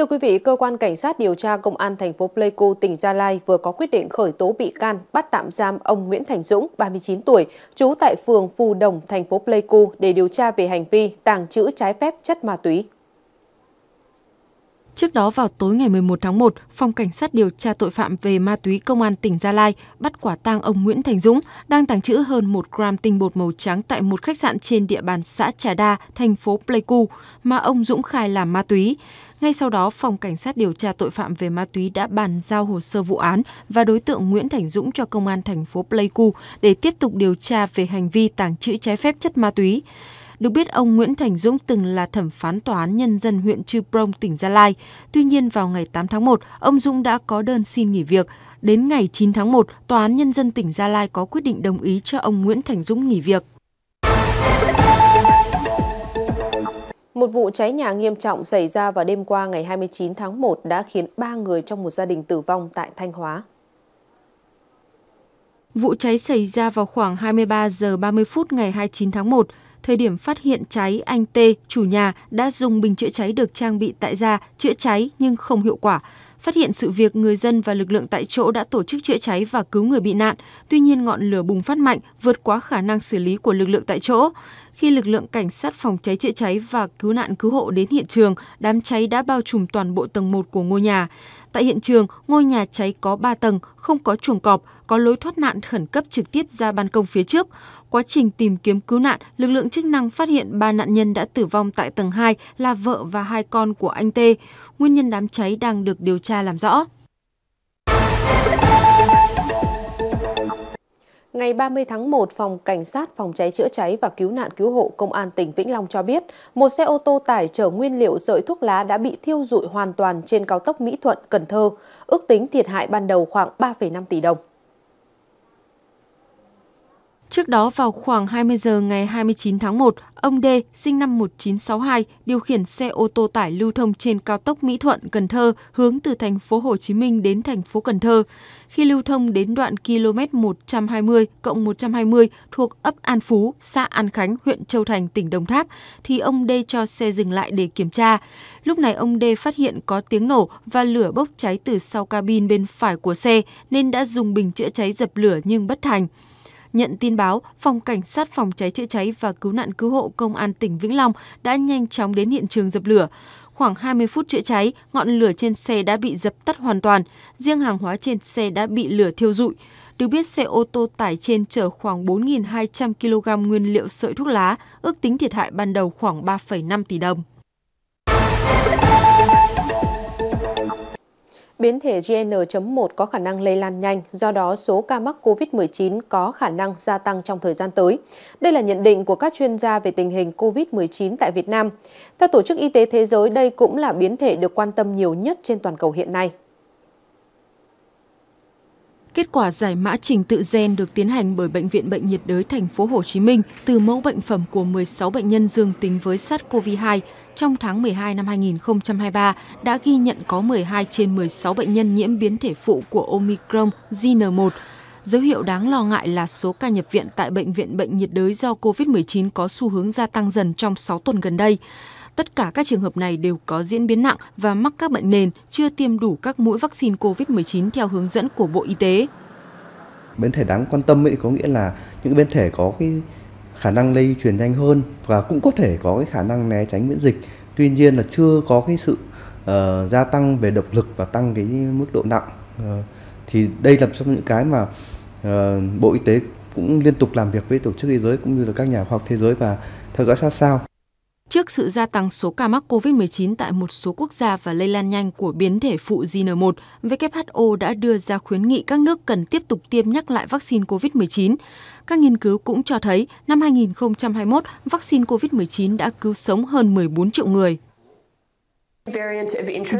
Thưa quý vị, cơ quan cảnh sát điều tra công an thành phố Pleiku, tỉnh Gia Lai vừa có quyết định khởi tố bị can, bắt tạm giam ông Nguyễn Thành Dũng, 39 tuổi, trú tại phường Phù Đồng, thành phố Pleiku để điều tra về hành vi tàng trữ trái phép chất ma túy. Trước đó vào tối ngày 11 tháng 1, Phòng Cảnh sát điều tra tội phạm về ma túy Công an tỉnh Gia Lai bắt quả tang ông Nguyễn Thành Dũng đang tàng trữ hơn 1 gram tinh bột màu trắng tại một khách sạn trên địa bàn xã Trà Đa, thành phố Pleiku, mà ông Dũng khai là ma túy. Ngay sau đó, Phòng Cảnh sát điều tra tội phạm về ma túy đã bàn giao hồ sơ vụ án và đối tượng Nguyễn Thành Dũng cho Công an thành phố Pleiku để tiếp tục điều tra về hành vi tàng trữ trái phép chất ma túy. Được biết, ông Nguyễn Thành Dũng từng là thẩm phán Tòa án Nhân dân huyện Chư Prong, tỉnh Gia Lai. Tuy nhiên, vào ngày 8 tháng 1, ông Dũng đã có đơn xin nghỉ việc. Đến ngày 9 tháng 1, Tòa án Nhân dân tỉnh Gia Lai có quyết định đồng ý cho ông Nguyễn Thành Dũng nghỉ việc. Một vụ cháy nhà nghiêm trọng xảy ra vào đêm qua ngày 29 tháng 1 đã khiến 3 người trong một gia đình tử vong tại Thanh Hóa. Vụ cháy xảy ra vào khoảng 23 giờ 30 phút ngày 29 tháng 1. Thời điểm phát hiện cháy, anh T, chủ nhà, đã dùng bình chữa cháy được trang bị tại gia chữa cháy nhưng không hiệu quả. Phát hiện sự việc, người dân và lực lượng tại chỗ đã tổ chức chữa cháy và cứu người bị nạn. Tuy nhiên, ngọn lửa bùng phát mạnh, vượt quá khả năng xử lý của lực lượng tại chỗ. Khi lực lượng cảnh sát phòng cháy chữa cháy và cứu nạn cứu hộ đến hiện trường, đám cháy đã bao trùm toàn bộ tầng 1 của ngôi nhà. Tại hiện trường, ngôi nhà cháy có 3 tầng, không có chuồng cọp, có lối thoát nạn khẩn cấp trực tiếp ra ban công phía trước. Quá trình tìm kiếm cứu nạn, lực lượng chức năng phát hiện ba nạn nhân đã tử vong tại tầng 2 là vợ và hai con của anh Tê. Nguyên nhân đám cháy đang được điều tra làm rõ. Ngày 30 tháng 1, Phòng Cảnh sát Phòng cháy chữa cháy và Cứu nạn Cứu hộ Công an tỉnh Vĩnh Long cho biết, một xe ô tô tải chở nguyên liệu sợi thuốc lá đã bị thiêu rụi hoàn toàn trên cao tốc Mỹ Thuận, Cần Thơ, ước tính thiệt hại ban đầu khoảng 3,5 tỷ đồng. Trước đó vào khoảng 20 giờ ngày 29 tháng 1, ông D, sinh năm 1962, điều khiển xe ô tô tải lưu thông trên cao tốc Mỹ Thuận Cần Thơ hướng từ thành phố Hồ Chí Minh đến thành phố Cần Thơ. Khi lưu thông đến đoạn km 120 cộng 120 thuộc ấp An Phú, xã An Khánh, huyện Châu Thành, tỉnh Đồng Tháp thì ông D cho xe dừng lại để kiểm tra. Lúc này ông D phát hiện có tiếng nổ và lửa bốc cháy từ sau cabin bên phải của xe nên đã dùng bình chữa cháy dập lửa nhưng bất thành. Nhận tin báo, Phòng Cảnh sát Phòng cháy chữa cháy và Cứu nạn Cứu hộ Công an tỉnh Vĩnh Long đã nhanh chóng đến hiện trường dập lửa. Khoảng 20 phút chữa cháy, ngọn lửa trên xe đã bị dập tắt hoàn toàn, riêng hàng hóa trên xe đã bị lửa thiêu rụi. Được biết, xe ô tô tải trên chở khoảng 4.200 kg nguyên liệu sợi thuốc lá, ước tính thiệt hại ban đầu khoảng 3,5 tỷ đồng. Biến thể GN.1 có khả năng lây lan nhanh, do đó số ca mắc COVID-19 có khả năng gia tăng trong thời gian tới. Đây là nhận định của các chuyên gia về tình hình COVID-19 tại Việt Nam. Theo Tổ chức Y tế Thế giới, đây cũng là biến thể được quan tâm nhiều nhất trên toàn cầu hiện nay. Kết quả giải mã trình tự gen được tiến hành bởi Bệnh viện Bệnh nhiệt đới Thành phố Hồ Chí Minh từ mẫu bệnh phẩm của 16 bệnh nhân dương tính với SARS-CoV-2 trong tháng 12 năm 2023 đã ghi nhận có 12 trên 16 bệnh nhân nhiễm biến thể phụ của Omicron JN1. Dấu hiệu đáng lo ngại là số ca nhập viện tại Bệnh viện Bệnh nhiệt đới do COVID-19 có xu hướng gia tăng dần trong 6 tuần gần đây. Tất cả các trường hợp này đều có diễn biến nặng và mắc các bệnh nền, chưa tiêm đủ các mũi vaccine COVID-19 theo hướng dẫn của Bộ Y tế. Biến thể đáng quan tâm ấy có nghĩa là những biến thể có cái khả năng lây truyền nhanh hơn và cũng có thể có cái khả năng né tránh miễn dịch tuy nhiên là chưa có cái sự uh, gia tăng về độc lực và tăng cái mức độ nặng uh, thì đây là trong những cái mà uh, bộ y tế cũng liên tục làm việc với tổ chức thế giới cũng như là các nhà khoa học thế giới và theo dõi sát sao Trước sự gia tăng số ca mắc COVID-19 tại một số quốc gia và lây lan nhanh của biến thể phụ JN1, WHO đã đưa ra khuyến nghị các nước cần tiếp tục tiêm nhắc lại vaccine COVID-19. Các nghiên cứu cũng cho thấy năm 2021, vaccine COVID-19 đã cứu sống hơn 14 triệu người.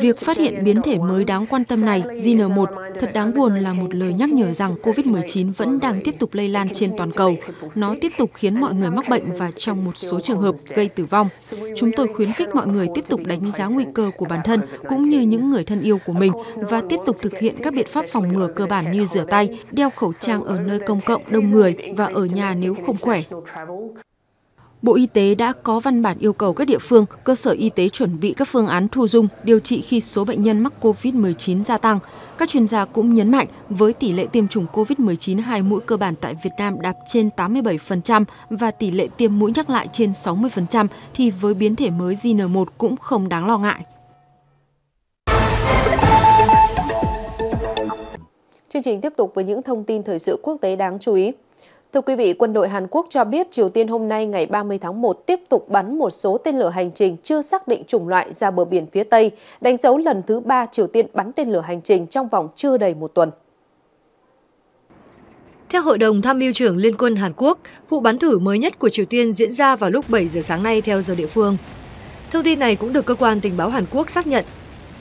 Việc phát hiện biến thể mới đáng quan tâm này, GN1, thật đáng buồn là một lời nhắc nhở rằng COVID-19 vẫn đang tiếp tục lây lan trên toàn cầu. Nó tiếp tục khiến mọi người mắc bệnh và trong một số trường hợp gây tử vong. Chúng tôi khuyến khích mọi người tiếp tục đánh giá nguy cơ của bản thân cũng như những người thân yêu của mình và tiếp tục thực hiện các biện pháp phòng ngừa cơ bản như rửa tay, đeo khẩu trang ở nơi công cộng đông người và ở nhà nếu không khỏe. Bộ Y tế đã có văn bản yêu cầu các địa phương, cơ sở y tế chuẩn bị các phương án thu dung, điều trị khi số bệnh nhân mắc COVID-19 gia tăng. Các chuyên gia cũng nhấn mạnh với tỷ lệ tiêm chủng COVID-19 hai mũi cơ bản tại Việt Nam đạt trên 87% và tỷ lệ tiêm mũi nhắc lại trên 60% thì với biến thể mới JN1 cũng không đáng lo ngại. Chương trình tiếp tục với những thông tin thời sự quốc tế đáng chú ý. Thưa quý vị, quân đội Hàn Quốc cho biết Triều Tiên hôm nay ngày 30 tháng 1 tiếp tục bắn một số tên lửa hành trình chưa xác định chủng loại ra bờ biển phía Tây, đánh dấu lần thứ ba Triều Tiên bắn tên lửa hành trình trong vòng chưa đầy một tuần. Theo Hội đồng Tham mưu trưởng Liên quân Hàn Quốc, vụ bắn thử mới nhất của Triều Tiên diễn ra vào lúc 7 giờ sáng nay theo giờ địa phương. Thông tin này cũng được cơ quan tình báo Hàn Quốc xác nhận.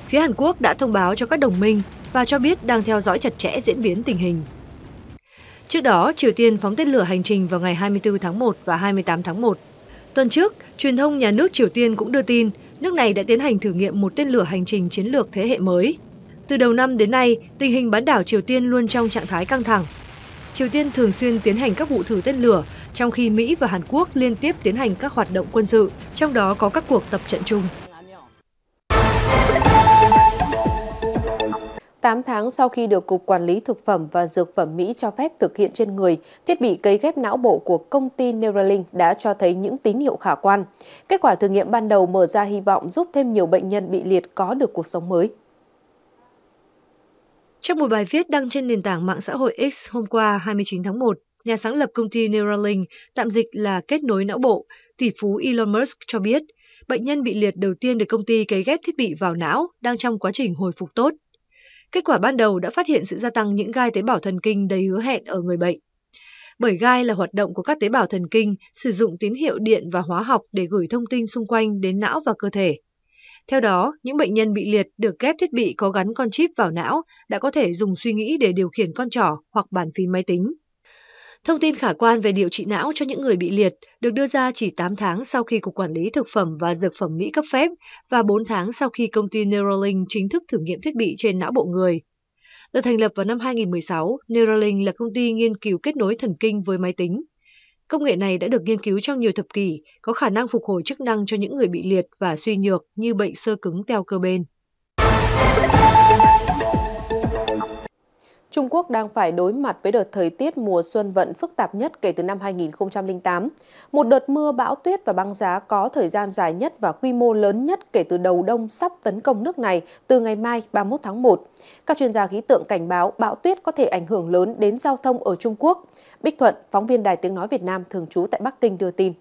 Phía Hàn Quốc đã thông báo cho các đồng minh và cho biết đang theo dõi chặt chẽ diễn biến tình hình. Trước đó, Triều Tiên phóng tên lửa hành trình vào ngày 24 tháng 1 và 28 tháng 1. Tuần trước, truyền thông nhà nước Triều Tiên cũng đưa tin nước này đã tiến hành thử nghiệm một tên lửa hành trình chiến lược thế hệ mới. Từ đầu năm đến nay, tình hình bán đảo Triều Tiên luôn trong trạng thái căng thẳng. Triều Tiên thường xuyên tiến hành các vụ thử tên lửa, trong khi Mỹ và Hàn Quốc liên tiếp tiến hành các hoạt động quân sự, trong đó có các cuộc tập trận chung. 8 tháng sau khi được Cục Quản lý Thực phẩm và Dược phẩm Mỹ cho phép thực hiện trên người, thiết bị cấy ghép não bộ của công ty Neuralink đã cho thấy những tín hiệu khả quan. Kết quả thử nghiệm ban đầu mở ra hy vọng giúp thêm nhiều bệnh nhân bị liệt có được cuộc sống mới. Trong một bài viết đăng trên nền tảng mạng xã hội X hôm qua 29 tháng 1, nhà sáng lập công ty Neuralink, tạm dịch là kết nối não bộ, tỷ phú Elon Musk cho biết, bệnh nhân bị liệt đầu tiên được công ty cấy ghép thiết bị vào não đang trong quá trình hồi phục tốt. Kết quả ban đầu đã phát hiện sự gia tăng những gai tế bào thần kinh đầy hứa hẹn ở người bệnh. Bởi gai là hoạt động của các tế bào thần kinh sử dụng tín hiệu điện và hóa học để gửi thông tin xung quanh đến não và cơ thể. Theo đó, những bệnh nhân bị liệt được ghép thiết bị có gắn con chip vào não đã có thể dùng suy nghĩ để điều khiển con trỏ hoặc bàn phím máy tính. Thông tin khả quan về điều trị não cho những người bị liệt được đưa ra chỉ 8 tháng sau khi Cục Quản lý Thực phẩm và Dược phẩm Mỹ cấp phép và 4 tháng sau khi công ty Neuralink chính thức thử nghiệm thiết bị trên não bộ người. Được thành lập vào năm 2016, Neuralink là công ty nghiên cứu kết nối thần kinh với máy tính. Công nghệ này đã được nghiên cứu trong nhiều thập kỷ, có khả năng phục hồi chức năng cho những người bị liệt và suy nhược như bệnh sơ cứng teo cơ bên. Trung Quốc đang phải đối mặt với đợt thời tiết mùa xuân vận phức tạp nhất kể từ năm 2008, một đợt mưa bão tuyết và băng giá có thời gian dài nhất và quy mô lớn nhất kể từ đầu đông sắp tấn công nước này từ ngày mai 31 tháng 1. Các chuyên gia khí tượng cảnh báo bão tuyết có thể ảnh hưởng lớn đến giao thông ở Trung Quốc. Bích Thuận, phóng viên Đài Tiếng Nói Việt Nam thường trú tại Bắc Kinh đưa tin.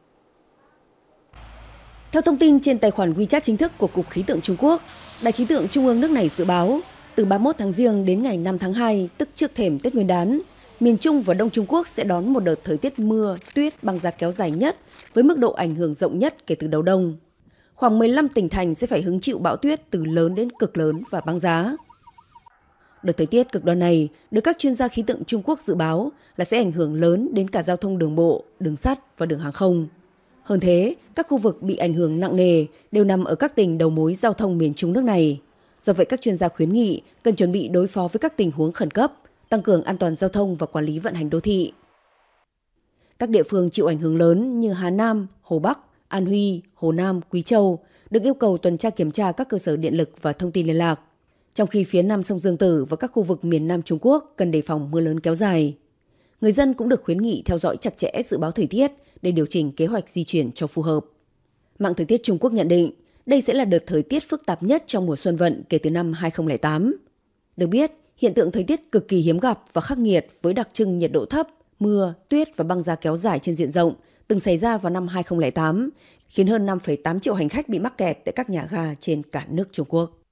Theo thông tin trên tài khoản WeChat chính thức của Cục Khí tượng Trung Quốc, Đài khí tượng Trung ương nước này dự báo từ 31 tháng Giêng đến ngày 5 tháng 2, tức trước thềm Tết Nguyên đán, miền Trung và Đông Trung Quốc sẽ đón một đợt thời tiết mưa, tuyết băng giá kéo dài nhất với mức độ ảnh hưởng rộng nhất kể từ đầu đông. Khoảng 15 tỉnh thành sẽ phải hứng chịu bão tuyết từ lớn đến cực lớn và băng giá. Đợt thời tiết cực đoan này được các chuyên gia khí tượng Trung Quốc dự báo là sẽ ảnh hưởng lớn đến cả giao thông đường bộ, đường sắt và đường hàng không. Hơn thế, các khu vực bị ảnh hưởng nặng nề đều nằm ở các tỉnh đầu mối giao thông miền Trung nước này. Do vậy các chuyên gia khuyến nghị cần chuẩn bị đối phó với các tình huống khẩn cấp, tăng cường an toàn giao thông và quản lý vận hành đô thị. Các địa phương chịu ảnh hưởng lớn như Hà Nam, Hồ Bắc, An Huy, Hồ Nam, Quý Châu được yêu cầu tuần tra kiểm tra các cơ sở điện lực và thông tin liên lạc. Trong khi phía nam sông Dương Tử và các khu vực miền Nam Trung Quốc cần đề phòng mưa lớn kéo dài. Người dân cũng được khuyến nghị theo dõi chặt chẽ dự báo thời tiết để điều chỉnh kế hoạch di chuyển cho phù hợp. Mạng thời tiết Trung Quốc nhận định, đây sẽ là đợt thời tiết phức tạp nhất trong mùa xuân vận kể từ năm 2008. Được biết, hiện tượng thời tiết cực kỳ hiếm gặp và khắc nghiệt với đặc trưng nhiệt độ thấp, mưa, tuyết và băng giá kéo dài trên diện rộng từng xảy ra vào năm 2008, khiến hơn 5,8 triệu hành khách bị mắc kẹt tại các nhà ga trên cả nước Trung Quốc.